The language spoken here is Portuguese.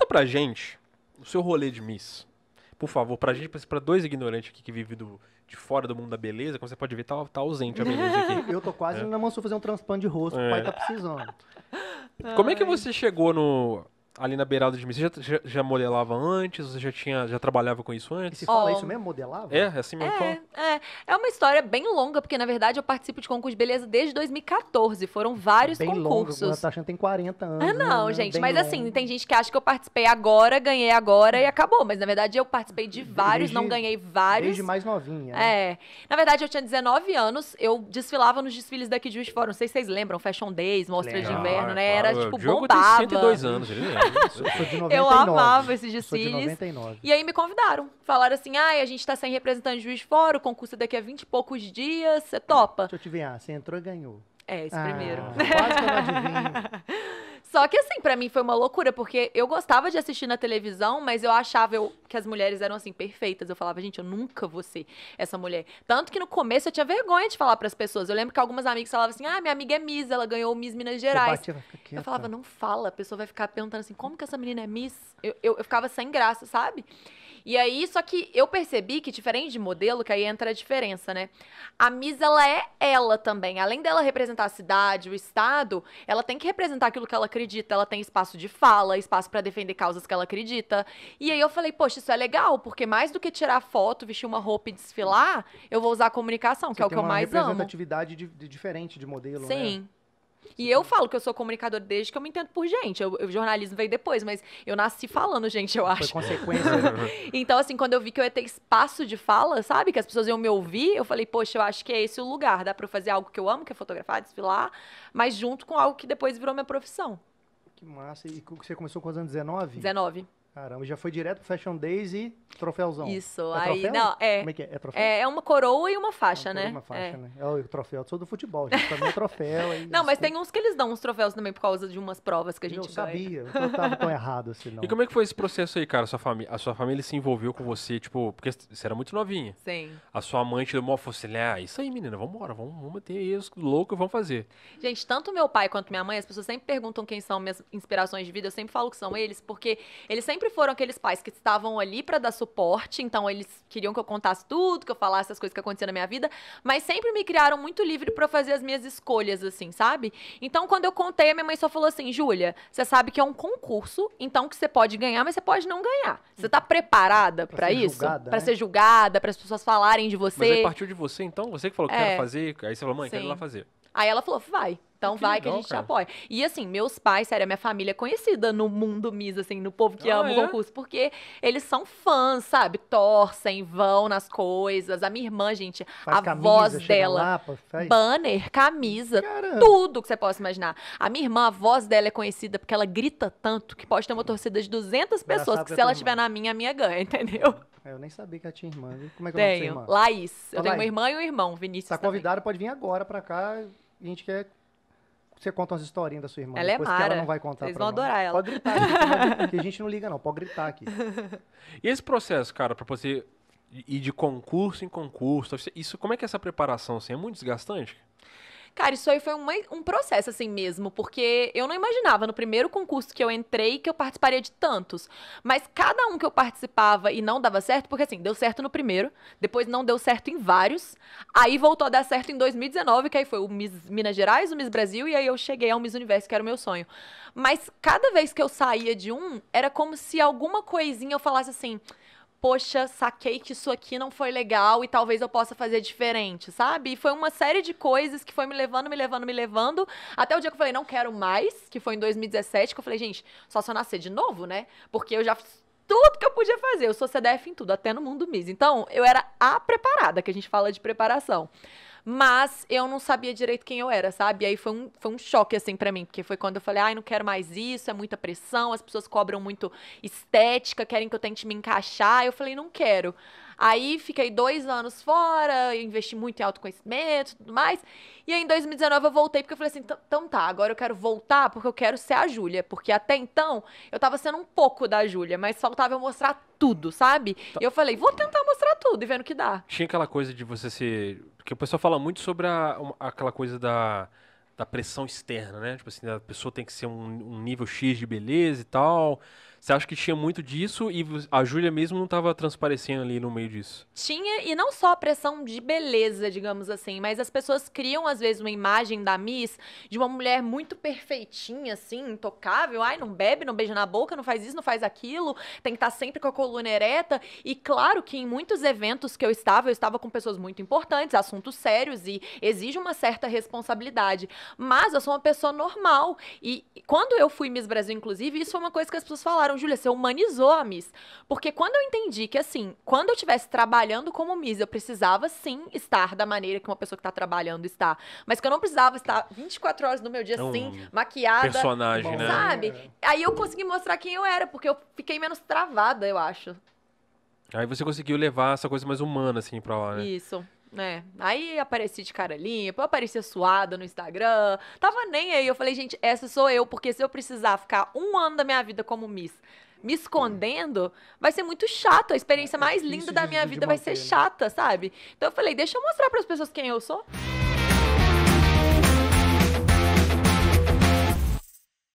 Conta pra gente o seu rolê de Miss. Por favor, pra gente, pra dois ignorantes aqui que vivem do, de fora do mundo da beleza, como você pode ver, tá, tá ausente a beleza aqui. Eu tô quase é. na Mansu fazer um transplante de rosto, é. o pai é. tá precisando. Como é que você chegou no ali na beirada de mim, você já, já, já, modelava antes? Você já tinha, já trabalhava com isso antes? E se fala isso mesmo, modelava? É, é assim mesmo. É, é, é uma história bem longa, porque na verdade eu participo de concurso de beleza desde 2014. Foram vários bem concursos. Longo. Natasha tem 40 anos. Ah, não, né? gente. Bem mas assim, tem gente que acha que eu participei agora, ganhei agora e acabou. Mas na verdade eu participei de vários, desde, não ganhei vários. Desde mais novinha. Né? É. Na verdade eu tinha 19 anos, eu desfilava nos desfiles daqui de Juiz Não sei se vocês lembram, Fashion Days, Mostra de Inverno, né? Era tipo, bombava. O Diogo tem 102 anos, ele eu, amava amava esse Gicílios. E aí me convidaram. Falaram assim: ah, a gente tá sem representante de juiz fora, o concurso é daqui a 20 e poucos dias, você topa? Deixa eu te ver, ah, você entrou e ganhou. É, esse ah, primeiro. Quase que eu não adivinho. Só que assim, para mim foi uma loucura, porque eu gostava de assistir na televisão, mas eu achava eu, que as mulheres eram assim perfeitas. Eu falava, gente, eu nunca vou ser essa mulher. Tanto que no começo eu tinha vergonha de falar para as pessoas. Eu lembro que algumas amigas falavam assim: "Ah, minha amiga é Miss, ela ganhou o Miss Minas Gerais". Bate, eu falava: "Não fala, a pessoa vai ficar perguntando assim: "Como que essa menina é Miss?". eu, eu, eu ficava sem graça, sabe? E aí, só que eu percebi que, diferente de modelo, que aí entra a diferença, né? A Miss, ela é ela também. Além dela representar a cidade, o estado, ela tem que representar aquilo que ela acredita. Ela tem espaço de fala, espaço para defender causas que ela acredita. E aí eu falei, poxa, isso é legal, porque mais do que tirar foto, vestir uma roupa e desfilar, eu vou usar a comunicação, Você que é o que eu mais amo. Você tem uma representatividade diferente de modelo, Sim. né? Sim. E eu falo que eu sou comunicador desde que eu me entendo por gente. o jornalismo veio depois, mas eu nasci falando, gente, eu acho. Foi consequência. Né? então, assim, quando eu vi que eu ia ter espaço de fala, sabe? Que as pessoas iam me ouvir, eu falei, poxa, eu acho que é esse o lugar. Dá pra eu fazer algo que eu amo, que é fotografar, desfilar, mas junto com algo que depois virou minha profissão. Que massa. E você começou com os anos 19? 19. Caramba, já foi direto pro Fashion Days e troféuzão. Isso, é aí troféu? não, é. Como é que é? É, troféu? é, é uma coroa e uma faixa, é uma né? Uma faixa, é. né? É o troféu, eu sou do futebol, gente, pra é troféu. É aí, não, mas tem uns que eles dão uns troféus também por causa de umas provas que a gente eu sabia, eu não tava tão errado assim, não. E como é que foi esse processo aí, cara? A sua, a sua família se envolveu com você, tipo, porque você era muito novinha. Sim. A sua mãe te deu uma força, é ah, isso aí, menina, vambora, vamos, vamos manter isso, louco, vamos fazer. Gente, tanto meu pai quanto minha mãe, as pessoas sempre perguntam quem são minhas inspirações de vida, eu sempre falo que são eles, porque eles sempre sempre foram aqueles pais que estavam ali para dar suporte, então eles queriam que eu contasse tudo, que eu falasse as coisas que aconteciam na minha vida, mas sempre me criaram muito livre para fazer as minhas escolhas, assim, sabe? Então, quando eu contei, a minha mãe só falou assim: Júlia, você sabe que é um concurso, então que você pode ganhar, mas você pode não ganhar. Você tá preparada para isso? Para né? ser julgada, para as pessoas falarem de você. Mas aí partiu de você, então? Você que falou que é. quero fazer, aí você falou, mãe, quero ir lá fazer. Aí ela falou, vai. Então que vai legal, que a gente cara. te apoia. E assim, meus pais, sério, a minha família é conhecida no mundo Miss, assim, no povo que ah, ama é? o concurso, porque eles são fãs, sabe? Torcem, vão nas coisas. A minha irmã, gente, Faz a camisa, voz dela, Lapa, banner, camisa, Caramba. tudo que você possa imaginar. A minha irmã, a voz dela é conhecida porque ela grita tanto que pode ter uma torcida de 200 pessoas, Graçado que se ela estiver na minha, a minha ganha, entendeu? É, eu nem sabia que ela tinha irmã. Como é que tenho. é o nome irmã? Laís. Eu Olá, tenho uma irmã e um irmão, Vinícius. Tá também. convidado, pode vir agora pra cá. A gente quer você conta umas historinhas da sua irmã. Ela é mara. ela não vai contar Vocês vão adorar ela. Pode gritar, gente, porque a gente não liga não, pode gritar aqui. E esse processo, cara, para você ir de concurso em concurso, isso, como é que é essa preparação? Assim, é muito desgastante? Cara, isso aí foi um processo assim mesmo, porque eu não imaginava no primeiro concurso que eu entrei que eu participaria de tantos. Mas cada um que eu participava e não dava certo, porque assim, deu certo no primeiro, depois não deu certo em vários, aí voltou a dar certo em 2019, que aí foi o Miss Minas Gerais, o Miss Brasil, e aí eu cheguei ao Miss Universo, que era o meu sonho. Mas cada vez que eu saía de um, era como se alguma coisinha eu falasse assim poxa, saquei que isso aqui não foi legal e talvez eu possa fazer diferente, sabe? E foi uma série de coisas que foi me levando, me levando, me levando, até o dia que eu falei, não quero mais, que foi em 2017, que eu falei, gente, só se eu nascer de novo, né? Porque eu já fiz tudo que eu podia fazer, eu sou CDF em tudo, até no mundo Miss. Então, eu era a preparada, que a gente fala de preparação. Mas eu não sabia direito quem eu era, sabe? E aí foi um, foi um choque, assim, para mim. Porque foi quando eu falei, ai, não quero mais isso, é muita pressão, as pessoas cobram muito estética, querem que eu tente me encaixar. Eu falei, não quero. Aí fiquei dois anos fora, investi muito em autoconhecimento e tudo mais. E aí em 2019 eu voltei, porque eu falei assim: então, então tá, agora eu quero voltar porque eu quero ser a Júlia. Porque até então eu tava sendo um pouco da Júlia, mas faltava eu mostrar tudo, sabe? Tá. E eu falei: vou tentar mostrar tudo e vendo que dá. Tinha aquela coisa de você ser que o pessoal fala muito sobre a, aquela coisa da, da pressão externa, né? Tipo assim, a pessoa tem que ser um, um nível X de beleza e tal. Você acha que tinha muito disso e a Júlia mesmo não estava transparecendo ali no meio disso? Tinha, e não só a pressão de beleza, digamos assim, mas as pessoas criam, às vezes, uma imagem da Miss de uma mulher muito perfeitinha, assim, intocável. Ai, não bebe, não beija na boca, não faz isso, não faz aquilo, tem que estar tá sempre com a coluna ereta. E claro que em muitos eventos que eu estava, eu estava com pessoas muito importantes, assuntos sérios e exige uma certa responsabilidade. Mas eu sou uma pessoa normal. E quando eu fui Miss Brasil, inclusive, isso foi uma coisa que as pessoas falaram falaram, Júlia, você humanizou a Miss. Porque quando eu entendi que, assim, quando eu estivesse trabalhando como Miss, eu precisava sim estar da maneira que uma pessoa que tá trabalhando está. Mas que eu não precisava estar 24 horas do meu dia é um assim, maquiada. Personagem, sabe? né? Sabe? Aí eu consegui mostrar quem eu era, porque eu fiquei menos travada, eu acho. Aí você conseguiu levar essa coisa mais humana, assim, pra lá, né? Isso né? Aí apareci de cara limpa, aparecia suada no Instagram. Tava nem aí. Eu falei, gente, essa sou eu, porque se eu precisar ficar um ano da minha vida como Miss me escondendo, vai ser muito chato. A experiência é, é mais linda da minha vida vai ser né? chata, sabe? Então eu falei, deixa eu mostrar para as pessoas quem eu sou.